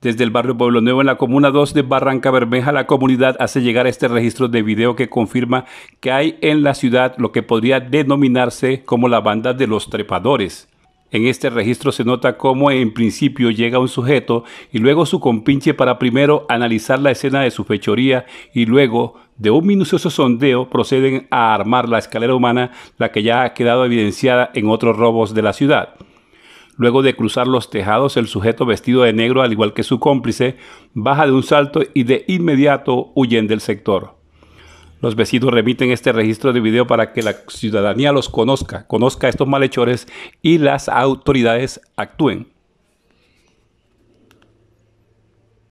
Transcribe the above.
Desde el barrio Pueblo Nuevo, en la comuna 2 de Barranca Bermeja, la comunidad hace llegar este registro de video que confirma que hay en la ciudad lo que podría denominarse como la banda de los trepadores. En este registro se nota cómo en principio llega un sujeto y luego su compinche para primero analizar la escena de su fechoría y luego, de un minucioso sondeo, proceden a armar la escalera humana, la que ya ha quedado evidenciada en otros robos de la ciudad. Luego de cruzar los tejados, el sujeto vestido de negro, al igual que su cómplice, baja de un salto y de inmediato huyen del sector. Los vecinos remiten este registro de video para que la ciudadanía los conozca, conozca a estos malhechores y las autoridades actúen.